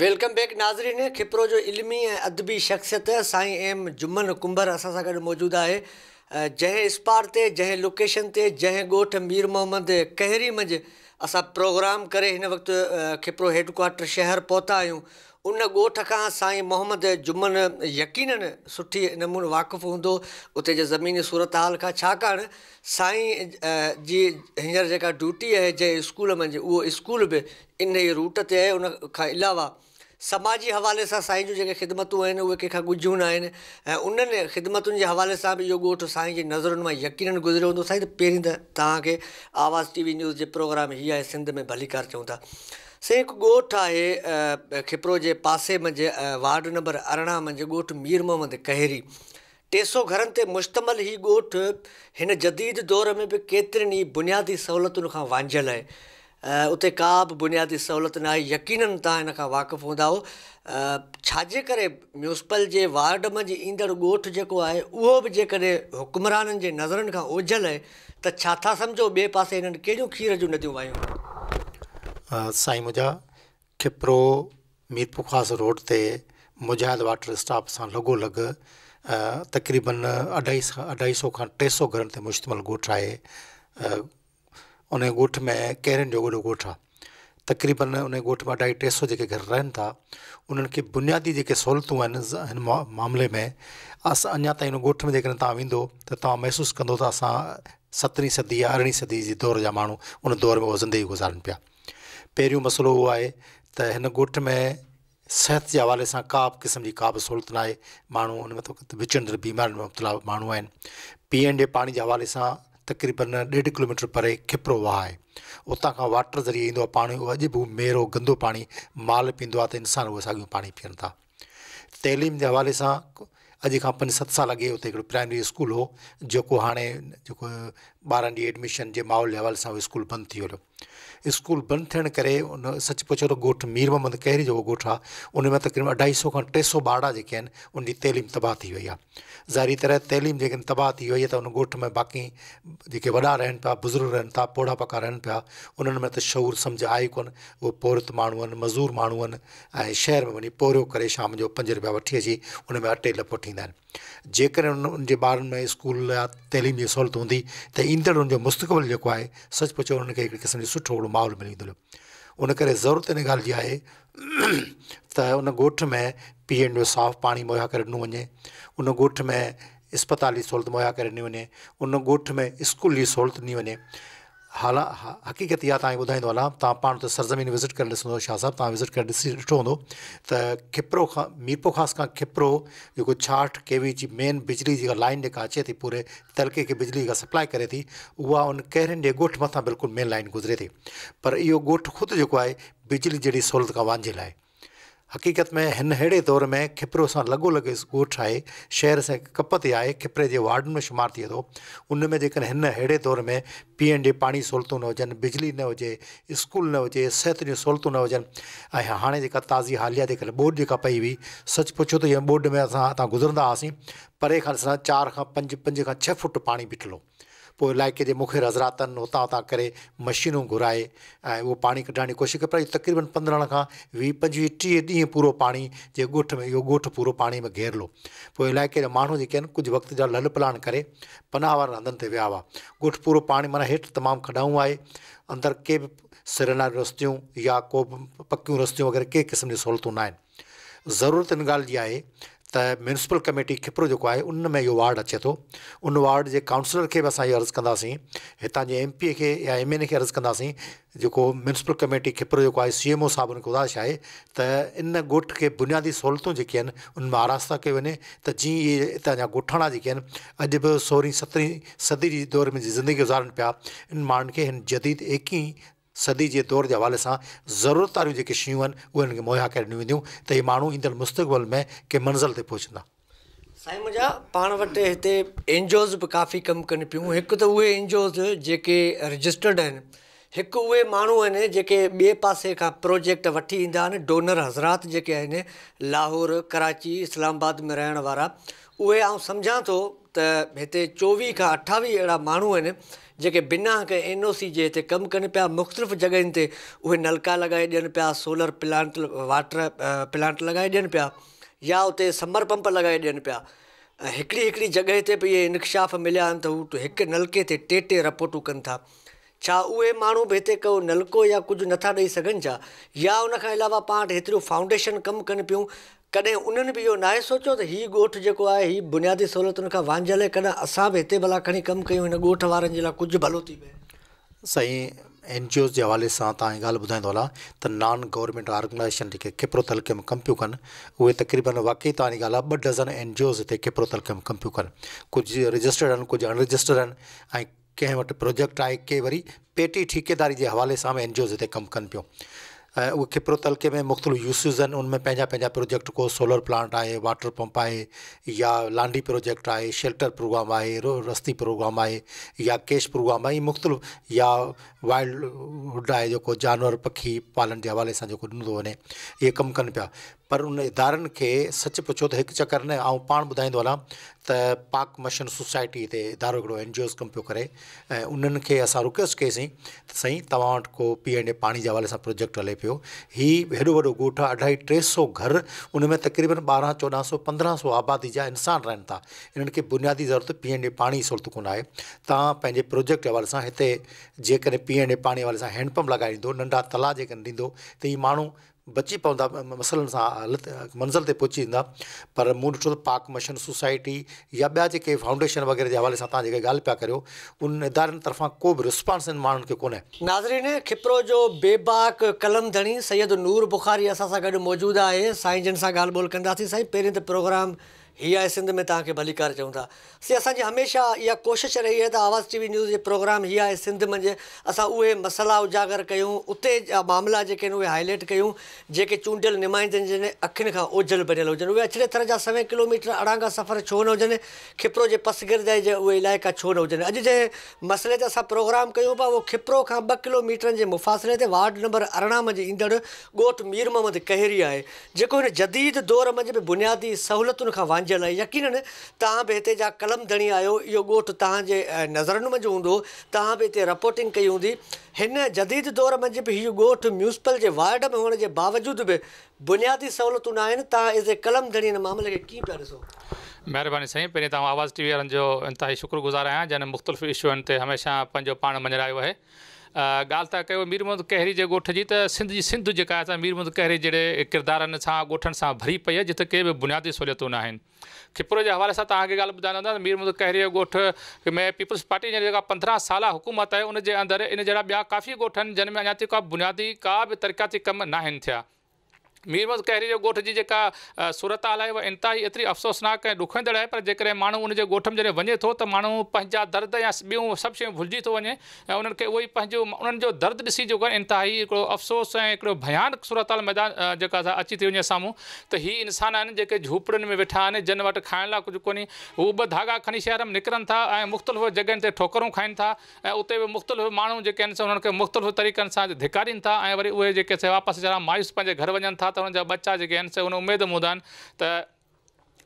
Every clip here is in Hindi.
वेलकम बैक नाज़रीन खिपरो जो इल्मी ऐं अदबी शख़्सियत साई एम जुम्मन कुंभर असा सां मौजूद है जै जंहिं इस्पार ते जंहिं लोकेशन ते जंहिं ॻोठ मीर मोहम्मद कहरी मंझ अस प्रोग्राम कर वक्त खिपरो हेडक्वाटर शहर पौता आहियूं उन ॻोठ खां साईं मोहम्मद जुमन यकीन सुठी नमूने वाक़ुफ़ु हूंदो उते जे ज़मीनी सूरत हाल खां छाकाणि साईं जी हींअर जेका ड्यूटी आहे जंहिं स्कूल में उहो स्कूल बि इन ई रूट ते आहे उन खां अलावा समाजी हवाले सां साईं जूं जेके ख़िदमतूं आहिनि उहे कंहिंखां ॻुझियूं न आहिनि ऐं उन्हनि ख़िदमतुनि जे हवाले सां बि इहो ॻोठु साईं जी नज़रुनि मां यकीननि गुज़रियो हूंदो साईं त पहिरीं त तव्हांखे आवाज़ टी वी न्यूज़ जे प्रोग्राम हीअ आहे सिंध में भलीकार चऊं था से हिकु ॻोठु आहे खिपरो जे पासे मंझि वार्ड नंबर अरिड़हं मंझि ॻोठु मीर मोहम्मद कहरी टे सौ घरनि ते मुश्तमल हीउ ॻोठु हिन जदीद दौर में बि केतिरनि ई बुनियादी सहूलियतुनि खां वांझियल आहे उते का बि बुनियादी सहूलियत न आहे यकीननि तव्हां हिन खां वाक़ुफ़ु हूंदव छाजे करे मुंसिपल जे वार्ड मंझि ईंदड़ ॻोठु जेको आहे उहो बि जेकॾहिं हुकमराननि जे नज़रनि खां ओझल आहे त छा था सम्झो ॿिए पासे हिननि कहिड़ियूं खीर जूं नदियूं वायूं साईं मुंहिंजा खिपरो मीरपुखाज़ रोड ते मुजाहिद वाटर स्टॉप सां लॻोलॻि तक़रीबन अढाई अढाई सौ खां टे सौ घरनि ते मुश्तमिल ॻोठु आहे उन ॻोठ में कैरियुनि जो वॾो ॻोठु आहे तक़रीबन उन ॻोठ में अढाई टे सौ जेके घर रहनि था उन्हनि खे बुनियादी जेके सहूलियतूं आहिनि हिन मामले में असां अञा ताईं उन ॻोठ में जेकॾहिं तव्हां वेंदो त तव्हां महसूसु कंदो त असां सतरहीं सदी या अरिड़हीं सदी जे दौर जा माण्हू उन दौर में उहा ज़िंदगी गुज़ारनि पिया पहिरियों मसइलो वो आहे त हिन में सेहत जे हवाले सां का क़िस्म की का भी सहूलत ना आहे माण्हू विचंद बीमार तो विचंदड़ बीमारियुनि में मुबतला माण्हू आहिनि पीअण जे पाणी जे हवाले तक़रीबन ॾेढ किलोमीटर परे खिपरो वाह है उतां खां वाटर ज़रिए ईंदो आहे अज भी मेरो गंदो पानी माल पींदो आहे इंसान उहो साॻियूं पानी पीन था तइलीम के हवा से अज का पंज साल अगे हुते प्राइमरी स्कूल हो जो हाँ बार एडमिशन के माहौल हवाले से स्कूल बंदि थी वियो स्कूल बंद थे उन सच पुछो त ॻोठु मीर मोहम्मद कहरी जो ॻोठु आहे उन में तक़रीबन अढाई सौ का टे सौ ॿार जेके उनकी उनजी तबाह थी वई आहे ज़ाहिरी तरह तइलीम जेके तबाह थी वई आहे त उन ॻोठ में बाक़ी जेके वॾा रहन पा बुज़ुर्ग रहनि था पोड़ा पका रहनि पिया उन्हनि में तो शौर समझ आहे कोन उहे पोरित माण्हू मज़ूर माण्हू शहर में वही पोरियो कर शाम जो पंज रुपया वी अची उन अटे लपो थींदा जेकॾहिं उनके उन्हनि में स्कूल या तइलीम की सहूलियत होंगी त ईंदड़ उनजो मुस्तक़बिल जेको आहे सच पुछो क़िस्म जो सुठो माहौल मिली वेंदो उन करे ज़रूरत इन गाल जी आहे में पीअण जो साफ़ु पाणी मुहैया कर ॾिनो वञे उन गोठ में अस्पताल की सहूलत मुहैया कर ॾिनी वञे उन ॻोठ में स्कूल की सहूलत दिनी वञे हाला हक़ीक़त इहा तव्हांखे ॿुधाईंदो हलां तव्हां पाण हुते सरज़मीन विज़िट कर शाह साहब तुम विज़िट कर ॾिसी ॾिठो हूंदो त खिपरो मीरपो ख़ासि खां खिपरो जेको छाहठि केवी की मेन बिजली जी लाइन जी अचे थी पूरे तलके खे बिजली का सप्लाई करे थी उहा उन कहरनि जे ॻोठु मथां बिल्कुलु मेन लाइन गुज़रे थी पर इहो ॻोठु ख़ुदि जेको आहे बिजली जहिड़ी सहूलियत खां वांझियल आहे हक़ीक़त में हिन अहिड़े दौर में खिपरो से लगो लगे गोठ आहे शहर से कप ते आहे खिपरे के वार्डनि में शुमार थिए थो उन में जेकॾहिं दौर में पीअण जे पानी सहूलियतूं न होजन बिजली न हो स्कूल न हुजे सिहत जूं सहूलियतूं न होजन ऐं हाणे जेका ताज़ी हालिया बोर्ड ॿोॾि जेका पई हुई सच पुछो त इहा में अस हितां गुज़रंदा परे खां चार चारि खां पंज पंज खां छह फुट पानी बीठल पोइ इलाइक़े जे मुखिर हज़रातनि हुतां हुतां करे मशीनूं घुराए ऐं उहो पाणी कढण जी कोशिशि कई तक़रीबन पंद्रहं खां वीह पंजवीह टीह ॾींहं पूरो पाणी जे ॻोठ में इहो ॻोठु पूरो पाणी में घेरलो पोइ इलाइक़े जा माण्हू जेके आहिनि कुझु वक़्त जा लल पलाण करे पनाह वारनि हंधनि ते विया हुआ ॻोठु पूरो पाणी माना हेठि तमामु खॾाऊं आहे अंदरि के बि सिरनार रस्तियूं या को बि पकियूं रस्तियूं वग़ैरह कंहिं क़िस्म जी सहूलियतूं न आहिनि ज़रूरत हिन ॻाल्हि जी आहे त म्युनसिपल कमेटी खिपरो जेको आहे उन में इहो वार्ड अचे तो उन वार्ड के काउंसलर के भी अस ये अर्ज कंदासीं हितां जे एम पीअ खे या एम एन ए खे अर्ज़ु कंदासीं जेको कमेटी खिपरो जेको आहे सी एम ओ साहब हुनखे उदाश है त इन गोठ के बुनियादी सहूलतूँ जेके उन मां आरास्ता कयो वञे त जीअं इहे हितां जा ॻोठाणा जेके आहिनि अॼु बि सोरहीं सदी जी दौर में ज़िंदगी गुजारन पाया इन माण्हुनि खे हिन जदीद एकी सदी के दौर के हवा से ज़रूरतारियूं जेके शयूं आहिनि मुहैया कर ॾिनियूं वेंदियूं त इहे में कंहिं मंज़िल ते पहुचंदा साईं मुंहिंजा पाण वटि हिते एन जी ओज़ बि काफ़ी कम कनि पियूं तो त उहे एन रजिस्टर्ड आहिनि एक उ माण्हू जे बे ॿिए पासे प्रोजेक्ट वठी ईंदा डोनर हज़रात जो लाहौर कराची इस्लामाबाद में रहने वाला उहे आउं सम्झां थो त हिते चोवीह खां अठावीह अहिड़ा माण्हू आहिनि जेके बिना कंहिं एन ओ सी जे हिते कमु कनि पिया मुख़्तलिफ़ जॻहियुनि ते उहे नलका लॻाए ॾियनि पिया सोलर प्लांट वाटर प्लांट लॻाए ॾियनि पिया या उते समर पंप लॻाए ॾियनि पिया ऐं हिकिड़ी हिकिड़ी जॻह ते बि इहे इनकशाफ़ मिलिया आहिनि त हू हिकु नलके ते टे टे रपोटूं कनि था छा उहे माण्हू बि हिते को नलको या कुझु नथा ॾेई सघनि छा या उनखां अलावा पाण वटि हेतिरियूं फाउंडेशन कमु कनि पियूं कदें उन्हनि बि इहो नाहे सोचियो त हीउ ॻोठु जेको आहे हीउ बुनियादी सहूलियतुनि का वांझियल है कॾहिं असां बि हिते भला खणी कमु कयूं हिन ॻोठ वारनि भलो थी पए साईं एन जी ओज़ जे हवाले सां तव्हां हीअ ॻाल्हि ॿुधाईंदो नॉन गवर्नमेंट ऑर्गनइजेशन जेके खेपरो तलके में कम पियूं कन उ तक़रीबन वाक़ई तव्हांजी ॻाल्हि डज़न एन जी ओज़ हिते खेपरो तलके में कम पियूं कनि कुझु रजिस्टर्ड आहिनि कुझु अनरजिस्टर्ड आहिनि ऐं कंहिं प्रोजेक्ट आहे के वरी पेटी ठेकेदारी के हवा से बि एन जी ओज़ हिते कमु कनि पियूं उखेप्रो तलके में मुख़्तलिफ़ यूसिसन उनमें पंहिंजा पंहिंजा प्रोजेक्ट को सोलर प्लांट आहे वाटर पंप आहे या लांडी प्रोजेक्ट आए शेल्टर प्रोग्राम आहे रस्ती प्रोग्राम आहे या कैश प्रोग्राम आहे मुख़्तलिफ़ या वाइल्डहुड आए आहे जानवर पखी पालन के हवाले से जेको ॾिनो थो वञे इहे कमु पर उन इदारनि खे सच पुछो तो एक चक्कर न आउं पाण ॿुधाईंदो हलां पाक मशन सोसाइटी ते इदारो एन जी ओस कमु पियो करे ऐं उन्हनि रिक्वेस्ट कई सही साईं को पी एंड ए पाणी जे हवाले सां प्रोजेक्ट हल पियो हीउ हेॾो वॾो ॻोठु अढाई टे सौ घर उनमें तक़रीबन बारह चौदह सौ पंद्रह सौ आबादी जा इंसान रहन था इन्हनि बुनियादी ज़रूरत पीअण जे पाणी जी सहूलियत कोन आहे तव्हां पंहिंजे प्रोजेक्ट जे हवाले सां हिते जेकॾहिं पीअण जे पाणी हैंडपम्प लॻाए नंढा तला जेकॾहिं तो ये हीअ बची पवंदा मसइलनि सां मंज़िल ते पहुची वेंदा पर मूं ॾिठो त पाक मशन सोसाइटी या ॿिया जेके फाउंडेशन वग़ैरह जे हवाले सां तव्हां जेके ॻाल्हि पिया करियो उन इदारनि तरफ़ां को बि रिस्पॉन्स इन माण्हुनि खे कोन्हे नाज़रीन खिपरो जो बेबाक कलमधणी सैद नूर बुखारी असां सां गॾु मौजूदु आहे साईं जन सां ॻाल्हि ॿोल कंदासीं साईं पहिरीं त प्रोग्राम हीअ आहे सिंध में तव्हांखे भलीकार चऊं था से असांजी हमेशह इहा कोशिशि रही आहे त आवाज़ टी वी न्यूज़ जे प्रोग्राम हीअ आहे सिंध मंझि असां उहे मसाला उजागर कयूं उते जा मामला जेके आहिनि उहे हाईलाइट कयूं जेके चूंडियल निमाईंदा जिन अखियुनि खां ओझल भरियल हुजनि उहे अछड़े तरह जा सवें किलोमीटर खां सफ़र छो न हुजनि खिपरो जे पसगिरद जा उहे इलाइक़ा छो न हुजनि अॼु जंहिं मसइले ते असां प्रोग्राम कयूं पिया उहो खिपरो खां ॿ किलोमीटरनि जे मुफ़ासिले ते वार्ड नंबर अरिड़हं मंझि ईंदड़ ॻोठु मीर मोहम्मद कहरी आहे जेको हिन जदीद दौर मंझि बि बुनियादी सहूलियतुनि खां वांझो तव्हां बि हिते जा कलम धणी आहियो इहो ॻोठु तव्हांजे नज़रनि मंझि हूंदो तव्हां बि हिते रिपोर्टिंग कई हूंदी हिन जदीद दौर में बि इहो ॻोठु मुंसिपल जे वार्ड में हुअण जे बावजूदि बि बुनियादी सहूलियतूं न आहिनि तव्हां इज़े कलम धणी हिन मामले खे कीअं पिया ॾिसो महिरबानी साईं पहिरीं तव्हां आवाज़ टीवी वारनि जो शुक्रगुज़ार आहियां जंहिं मुख़्तलिफ़ इशूनि ते हमेशह पंहिंजो पाण मञायो आहे ॻाल्हि था कयो मीर मोहम्मद कहरी के ॻोठ की त सिंध जी सिंध जेका आहे मीर मोहम्मद कहरी जड़े किरदार गोठन से भरी पी है जिते के भी बुनियादी सहूलियतूं ना आहिनि खिपुर के हवा से तक ॻाल्हि ॿुधाईंदा कहरी जो में पीपल्स पार्टी जो पंद्रह साल हुकूमत है उनके अंदर इन जड़ा ॿिया काफ़ी ॻोठ आहिनि जंहिंमें अञा ताईं का बुनियादी का बि तरक़ाती कम न थिया मीरवज कहरी जो ॻोठ जी जेका सूरत हाल आहे उहा इंतिहाई एतिरी अफ़सोसनाक दुखंदड़ है पर जेकॾहिं माण्हू उन गोठ में जैसे वे तो त माण्हू दर्द या ॿियूं सब शयूं भुलिजी थो वञे ऐं उन्हनि खे जो दर्द ॾिसी जेको अफ़सोस ऐं भयानक सूरत हाल मैदान जो अची थी वे साम्हूं तो हीअ इंसान जो जेके में वेठा आहिनि जिन वटि खाइण कुछ कुझु कोन्हे हू धागा खणी शहर में निकिरनि था ऐं मुख़्तलिफ़ जॻहियुनि ते ठोकरूं खाइनि था ऐं उते बि मुख़्तलिफ़ माण्हू जेके आहिनि उन्हनि खे मुख़्तलिफ़ तरीक़नि सां धिकारीनि था ऐं वरी उहे जेके मायूस पंहिंजे घर वन था साथ हुनजा ॿ चार जेके आहिनि से हुन उमेद मूं त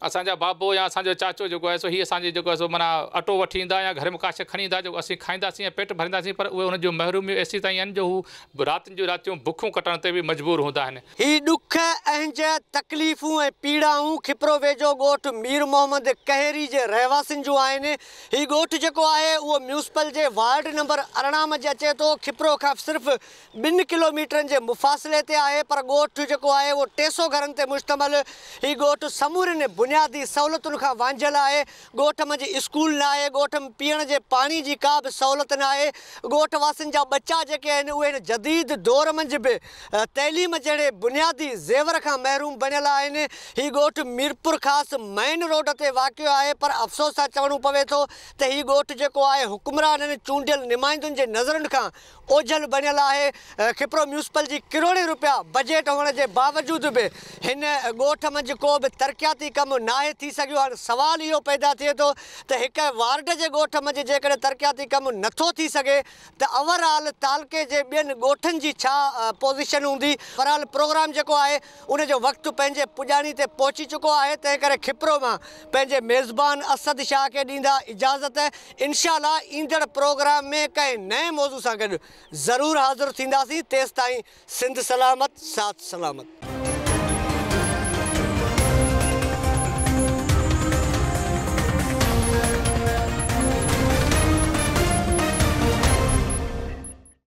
असांजा बाबो या असांजो चाचो जो है सो हीअ असांजे जेको आहे सो माना अटो वठी या घर में काश शइ जो अस खाई ऐं पेट भरींदासीं पर उहे हुन जूं महरूमियूं एसी ताईं आहिनि जो हू रातिनि जो राति जूं कटण ते बि मजबूर हूंदा आहिनि हीअ ॾुख ऐंज तकलीफ़ूं ऐं खिपरो वेझो ॻोठु मीर मोहम्मद कहिरी जे रहवासियुनि जूं आहिनि हीउ ॻोठु जेको आहे उहो म्यूनिसिपल जे वार्ड नंबर अरिड़हं में अचे थो खिपरो खां सिर्फ़ु ॿिनि किलोमीटरनि जे मुफ़ासिले ते पर ॻोठु जेको आहे उहो टे सौ घरनि ते मुश्तमिल हीउ ॻोठु समूरनि बुनियाद बुनियादी सहूलियतुनि खां वांझियल आहे ॻोठ स्कूल न आहे ॻोठ में पीअण जे पाणी जी का बि सहुलियत न आहे ॻोठ वासियुनि जा जेके आहिनि उहे जदीद दौर मंझि बि तइलीम जहिड़े बुनियादी ज़ेवर खां महरूम बणियल आहिनि हीउ मीरपुर ख़ासि मेन रोड ते वाक़ियो आहे पर अफ़सोस सां चवणो पवे थो त हीउ ॻोठु जेको आहे हुकमराननि चूंडियल निमाइंदुनि जे नज़रुनि खां ओझल बणियलु आहे खिपरो म्युनिसिपल जी किरोड़े रुपया बजट हुअण जे बावजूदि बि हिन ॻोठ को बि तरक़ियाती कमु ना थी सघियो हाणे सुवाल इहो पैदा थे तो त वार्ड के गोठ में जेकॾहिं तरक़ियाती कमु नथो थी सघे त ओवरऑल तालके जे ॿियनि ॻोठनि जी छा पोज़ीशन हूंदी प्रोग्राम जो है उनजो वक़्तु पंहिंजे पुॼाणी ते पहुची चुको है तेकर करे खिपरो मां मेज़बान असद शाह खे ॾींदा इजाज़त इनशा ईंदड़ प्रोग्राम में कें नए मौज़ू सां गॾु ज़रूरु हाज़िर थींदासीं तेसि ताईं सिंध सलामत साथ सलामत